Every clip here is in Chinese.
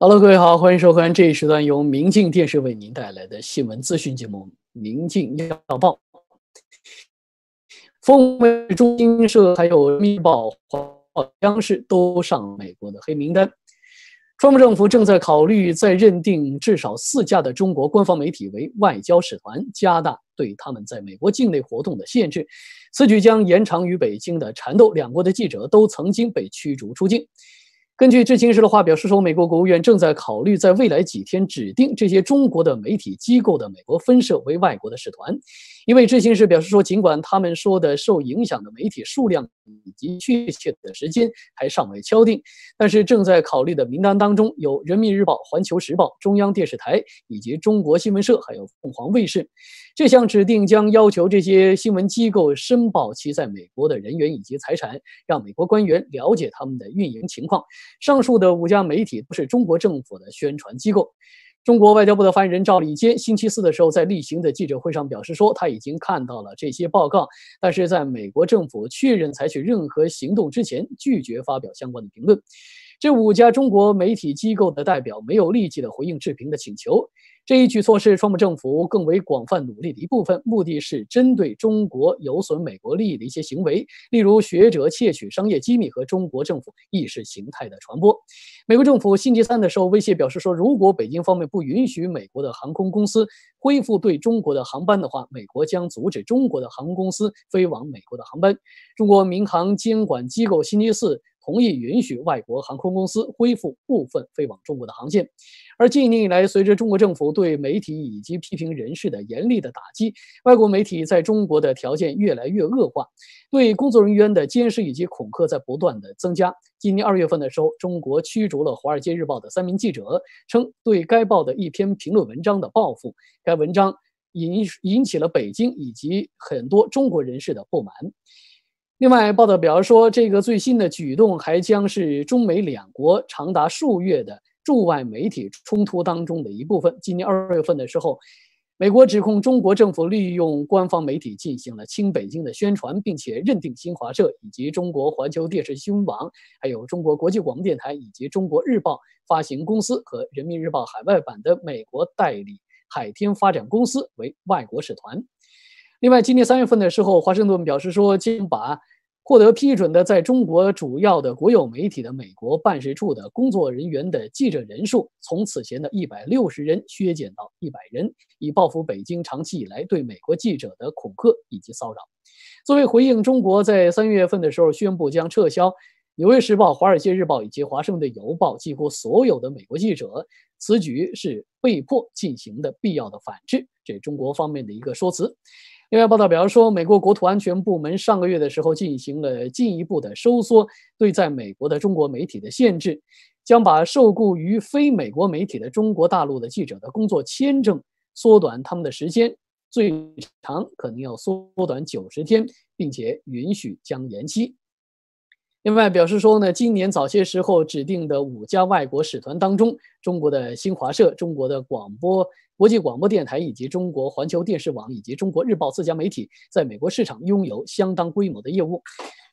Hello，各位好，欢迎收看这一时段由明镜电视为您带来的新闻资讯节目《明镜要报》。奉为中经社，还有《密报》、央视都上美国的黑名单。川普政府正在考虑再认定至少四家的中国官方媒体为外交使团，加大对他们在美国境内活动的限制。此举将延长与北京的缠斗。两国的记者都曾经被驱逐出境。根据知情时的话表示说，美国国务院正在考虑在未来几天指定这些中国的媒体机构的美国分社为外国的使团。一位知情人士表示说，尽管他们说的受影响的媒体数量以及确切的时间还尚未敲定，但是正在考虑的名单当中有《人民日报》、《环球时报》、中央电视台以及中国新闻社，还有凤凰卫视。这项指定将要求这些新闻机构申报其在美国的人员以及财产，让美国官员了解他们的运营情况。上述的五家媒体都是中国政府的宣传机构。中国外交部的发言人赵立坚星期四的时候在例行的记者会上表示说，他已经看到了这些报告，但是在美国政府确认采取任何行动之前，拒绝发表相关的评论。这五家中国媒体机构的代表没有立即的回应志平的请求。这一举措是川普政府更为广泛努力的一部分，目的是针对中国有损美国利益的一些行为，例如学者窃取商业机密和中国政府意识形态的传播。美国政府星期三的时候威胁表示说，如果北京方面不允许美国的航空公司恢复对中国的航班的话，美国将阻止中国的航空公司飞往美国的航班。中国民航监管机构星期四。同意允许外国航空公司恢复部分飞往中国的航线。而近年以来，随着中国政府对媒体以及批评人士的严厉的打击，外国媒体在中国的条件越来越恶化，对工作人员的监视以及恐吓在不断的增加。今年二月份的时候，中国驱逐了《华尔街日报》的三名记者，称对该报的一篇评论文章的报复。该文章引引起了北京以及很多中国人士的不满。另外报道表示说，这个最新的举动还将是中美两国长达数月的驻外媒体冲突当中的一部分。今年二月份的时候，美国指控中国政府利用官方媒体进行了亲北京的宣传，并且认定新华社以及中国环球电视新闻网、还有中国国际广播电台以及中国日报发行公司和人民日报海外版的美国代理海天发展公司为外国使团。另外，今年三月份的时候，华盛顿表示说将把获得批准的，在中国主要的国有媒体的美国办事处的工作人员的记者人数，从此前的一百六十人削减到一百人，以报复北京长期以来对美国记者的恐吓以及骚扰。作为回应，中国在三月份的时候宣布将撤销《纽约时报》、《华尔街日报》以及《华盛顿邮报》几乎所有的美国记者。此举是被迫进行的必要的反制，这中国方面的一个说辞。另外报道表示说，美国国土安全部门上个月的时候进行了进一步的收缩，对在美国的中国媒体的限制，将把受雇于非美国媒体的中国大陆的记者的工作签证缩短他们的时间，最长可能要缩短九十天，并且允许将延期。另外表示说呢，今年早些时候指定的五家外国使团当中，中国的新华社、中国的广播。国际广播电台以及中国环球电视网以及中国日报四家媒体在美国市场拥有相当规模的业务。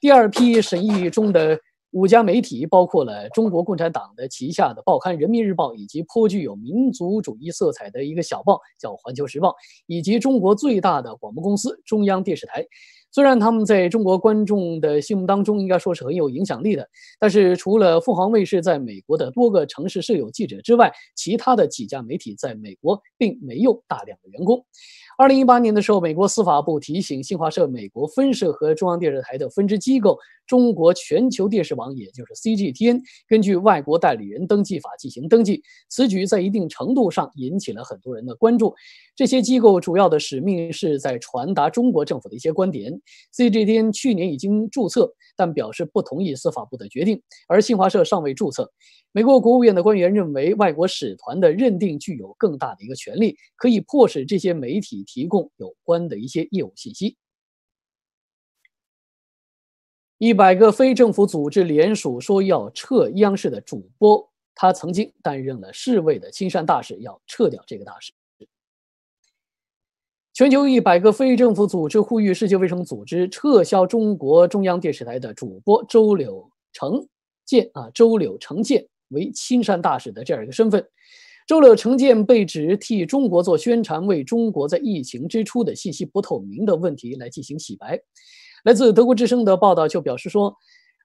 第二批审议中的五家媒体包括了中国共产党的旗下的报刊《人民日报》，以及颇具有民族主义色彩的一个小报，叫《环球时报》，以及中国最大的广播公司中央电视台。虽然他们在中国观众的心目当中应该说是很有影响力的，但是除了凤凰卫视在美国的多个城市设有记者之外，其他的几家媒体在美国并没有大量的员工。二零一八年的时候，美国司法部提醒新华社美国分社和中央电视台的分支机构中国全球电视网，也就是 CGTN，根据外国代理人登记法进行登记。此举在一定程度上引起了很多人的关注。这些机构主要的使命是在传达中国政府的一些观点。CGTN 去年已经注册，但表示不同意司法部的决定，而新华社尚未注册。美国国务院的官员认为，外国使团的认定具有更大的一个权利，可以迫使这些媒体提供有关的一些业务信息。一百个非政府组织联署说要撤央视的主播，他曾经担任了世卫的亲善大使，要撤掉这个大使。全球一百个非政府组织呼吁世界卫生组织撤销中国中央电视台的主播周柳成建啊，周柳成建为亲善大使的这样一个身份。周柳成建被指替中国做宣传，为中国在疫情之初的信息不透明的问题来进行洗白。来自德国之声的报道就表示说。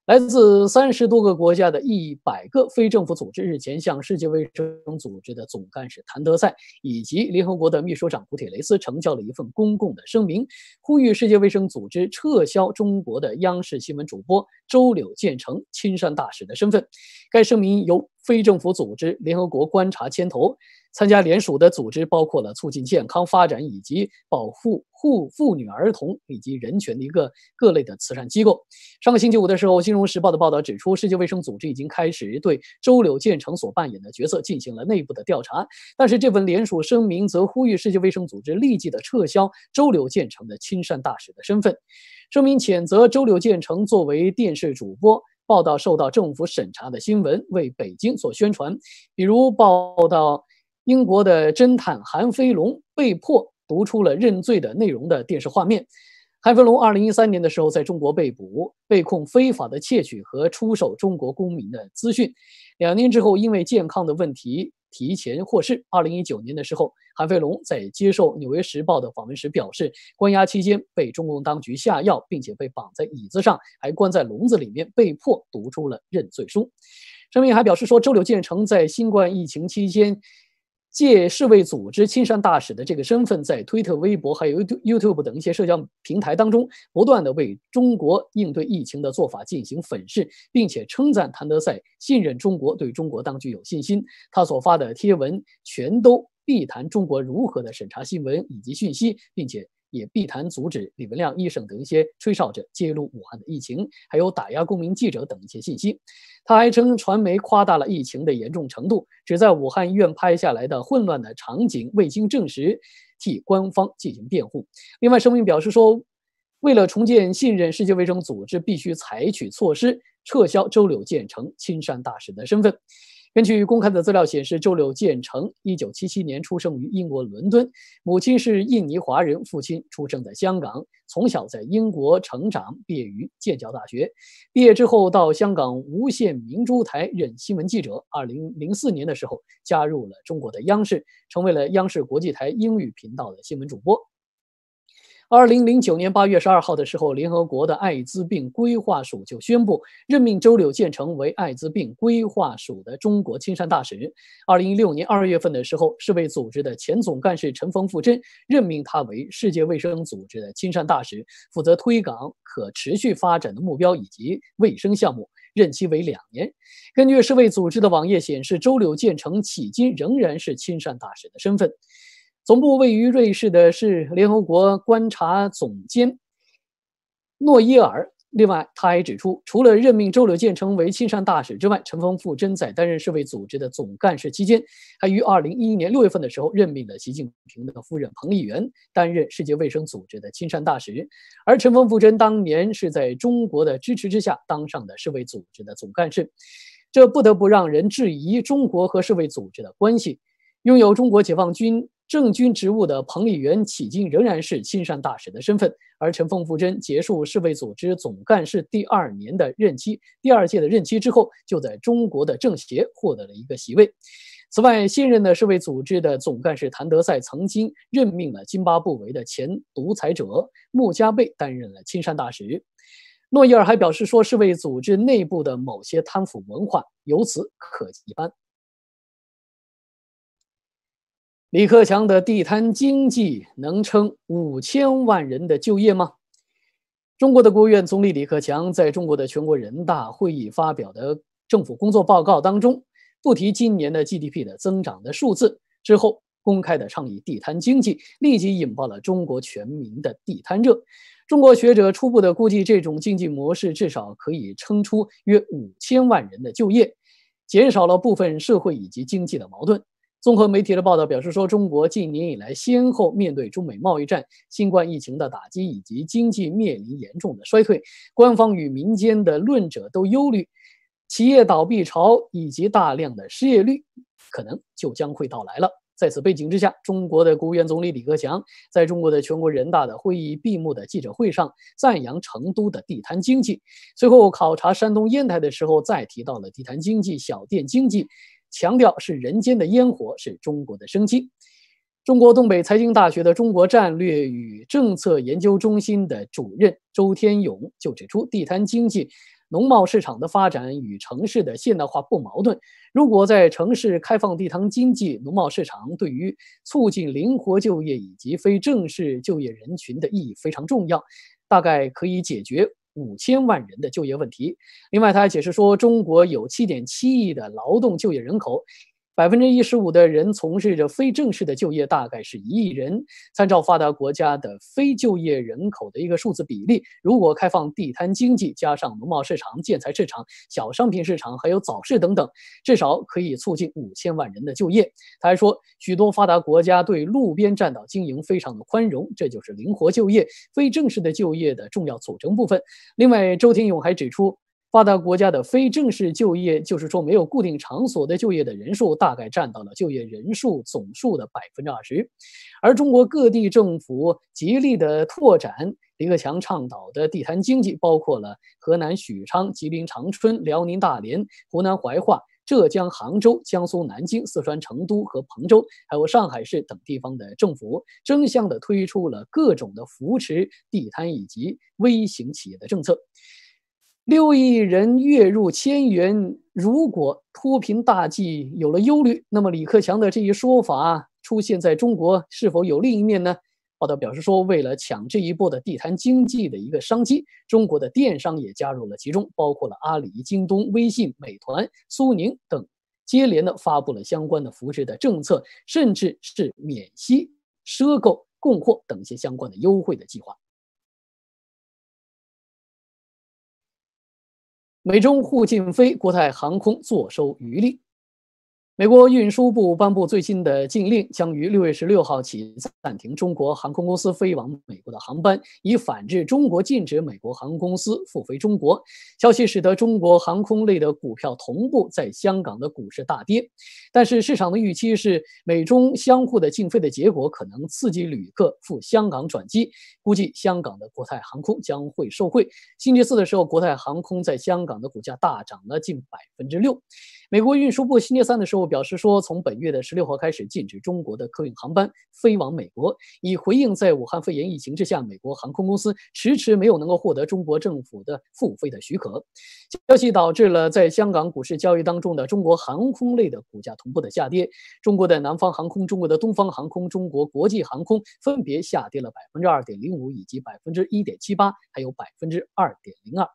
来自三十多个国家的一百个非政府组织日前向世界卫生组织的总干事谭德赛以及联合国的秘书长古铁雷斯呈交了一份公共的声明，呼吁世界卫生组织撤销中国的央视新闻主播周柳建成亲善大使的身份。该声明由。非政府组织、联合国观察牵头参加联署的组织包括了促进健康发展以及保护妇妇女儿童以及人权的一个各类的慈善机构。上个星期五的时候，《金融时报》的报道指出，世界卫生组织已经开始对周柳建成所扮演的角色进行了内部的调查。但是，这份联署声明则呼吁世界卫生组织立即的撤销周柳建成的亲善大使的身份。声明谴责周柳建成作为电视主播。报道受到政府审查的新闻为北京所宣传，比如报道英国的侦探韩飞龙被迫读出了认罪的内容的电视画面。韩飞龙二零一三年的时候在中国被捕，被控非法的窃取和出售中国公民的资讯。两年之后，因为健康的问题提前获释。二零一九年的时候，韩飞龙在接受《纽约时报》的访问时表示，关押期间被中共当局下药，并且被绑在椅子上，还关在笼子里面，被迫读出了认罪书。声明还表示说，周柳建成在新冠疫情期间。借世卫组织亲善大使的这个身份，在推特、微博还有 YouTube 等一些社交平台当中，不断的为中国应对疫情的做法进行粉饰，并且称赞谭德赛信任中国，对中国当局有信心。他所发的贴文全都避谈中国如何的审查新闻以及讯息，并且。也避谈阻止李文亮医生等一些吹哨者揭露武汉的疫情，还有打压公民记者等一些信息。他还称，传媒夸大了疫情的严重程度，只在武汉医院拍下来的混乱的场景未经证实，替官方进行辩护。另外，声明表示说，为了重建信任，世界卫生组织必须采取措施撤销周柳建成亲善大使的身份。根据公开的资料显示，周六建成，一九七七年出生于英国伦敦，母亲是印尼华人，父亲出生在香港，从小在英国成长，毕业于剑桥大学，毕业之后到香港无线明珠台任新闻记者。二零零四年的时候，加入了中国的央视，成为了央视国际台英语频道的新闻主播。二零零九年八月十二号的时候，联合国的艾滋病规划署就宣布任命周柳建成为艾滋病规划署的中国亲善大使。二零一六年二月份的时候，世卫组织的前总干事陈冯富珍任命他为世界卫生组织的亲善大使，负责推广可持续发展的目标以及卫生项目，任期为两年。根据世卫组织的网页显示，周柳建成迄今仍然是亲善大使的身份。总部位于瑞士的是联合国观察总监诺伊尔。另外，他还指出，除了任命周柳建成为亲善大使之外，陈锋富真在担任世卫组织的总干事期间，还于二零一一年六月份的时候任命了习近平的夫人彭丽媛担任世界卫生组织的亲善大使。而陈锋富真当年是在中国的支持之下当上的世卫组织的总干事，这不得不让人质疑中国和世卫组织的关系。拥有中国解放军。正军职务的彭丽媛迄今仍然是亲善大使的身份，而陈凤福珍结束世卫组织总干事第二年的任期、第二届的任期之后，就在中国的政协获得了一个席位。此外，新任的世卫组织的总干事谭德赛曾经任命了津巴布韦的前独裁者穆加贝担任了亲善大使。诺伊尔还表示说，世卫组织内部的某些贪腐文化由此可见一斑。李克强的地摊经济能撑五千万人的就业吗？中国的国务院总理李克强在中国的全国人大会议发表的政府工作报告当中，不提今年的 GDP 的增长的数字之后，公开的倡议地摊经济，立即引爆了中国全民的地摊热。中国学者初步的估计，这种经济模式至少可以撑出约五千万人的就业，减少了部分社会以及经济的矛盾。综合媒体的报道表示说，中国近年以来先后面对中美贸易战、新冠疫情的打击，以及经济面临严重的衰退，官方与民间的论者都忧虑，企业倒闭潮以及大量的失业率，可能就将会到来了。在此背景之下，中国的国务院总理李克强在中国的全国人大的会议闭幕的记者会上，赞扬成都的地摊经济，随后考察山东烟台的时候，再提到了地摊经济、小店经济。强调是人间的烟火，是中国的生机。中国东北财经大学的中国战略与政策研究中心的主任周天勇就指出，地摊经济、农贸市场的发展与城市的现代化不矛盾。如果在城市开放地摊经济、农贸市场，对于促进灵活就业以及非正式就业人群的意义非常重要，大概可以解决。五千万人的就业问题。另外，他还解释说，中国有七点七亿的劳动就业人口。百分之一十五的人从事着非正式的就业，大概是一亿人。参照发达国家的非就业人口的一个数字比例，如果开放地摊经济，加上农贸市场、建材市场、小商品市场，还有早市等等，至少可以促进五千万人的就业。他还说，许多发达国家对路边占道经营非常的宽容，这就是灵活就业、非正式的就业的重要组成部分。另外，周天勇还指出。发达国家的非正式就业，就是说没有固定场所的就业的人数，大概占到了就业人数总数的百分之二十。而中国各地政府极力的拓展李克强倡导的地摊经济，包括了河南许昌、吉林长春、辽宁大连、湖南怀化、浙江杭州、江苏南京、四川成都和彭州，还有上海市等地方的政府争相的推出了各种的扶持地摊以及微型企业的政策。六亿人月入千元，如果脱贫大计有了忧虑，那么李克强的这一说法出现在中国是否有另一面呢？报道表示说，为了抢这一波的地摊经济的一个商机，中国的电商也加入了其中，包括了阿里、京东、微信、美团、苏宁等，接连的发布了相关的扶持的政策，甚至是免息、赊购、供货等一些相关的优惠的计划。美中互禁飞，国泰航空坐收渔利。美国运输部颁布最新的禁令，将于六月十六号起暂停中国航空公司飞往美国的航班，以反制中国禁止美国航空公司复飞中国。消息使得中国航空类的股票同步在香港的股市大跌。但是市场的预期是，美中相互的禁飞的结果可能刺激旅客赴香港转机，估计香港的国泰航空将会受惠。星期四的时候，国泰航空在香港的股价大涨了近百分之六。美国运输部星期三的时候表示说，从本月的十六号开始禁止中国的客运航班飞往美国，以回应在武汉肺炎疫情之下，美国航空公司迟迟没有能够获得中国政府的付费的许可。消息导致了在香港股市交易当中的中国航空类的股价同步的下跌。中国的南方航空、中国的东方航空、中国国际航空分别下跌了百分之二点零五、以及百分之一点七八，还有百分之二点零二。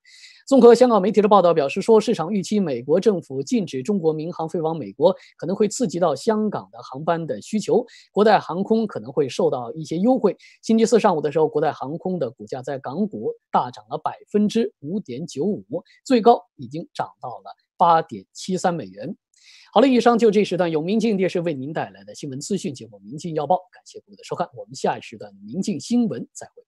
综合香港媒体的报道表示说，市场预期美国政府禁止。中国民航飞往美国可能会刺激到香港的航班的需求，国泰航空可能会受到一些优惠。星期四上午的时候，国泰航空的股价在港股大涨了百分之五点九五，最高已经涨到了八点七三美元。好了，以上就这时段，有明镜电视为您带来的新闻资讯节目《明镜要报》，感谢各位的收看，我们下一时段《明镜新闻》再会。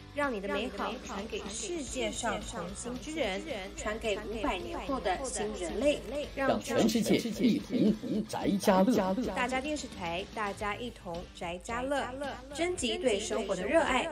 让你的美好传给世界上同心之人，传给五百年后的新人类，让全世界一同宅家乐。大家电视台，大家一同宅家乐，征集对生活的热爱。